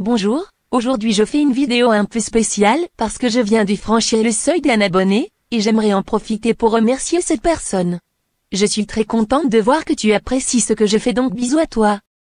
Bonjour, aujourd'hui je fais une vidéo un peu spéciale parce que je viens de franchir le seuil d'un abonné, et j'aimerais en profiter pour remercier cette personne. Je suis très contente de voir que tu apprécies ce que je fais donc bisous à toi.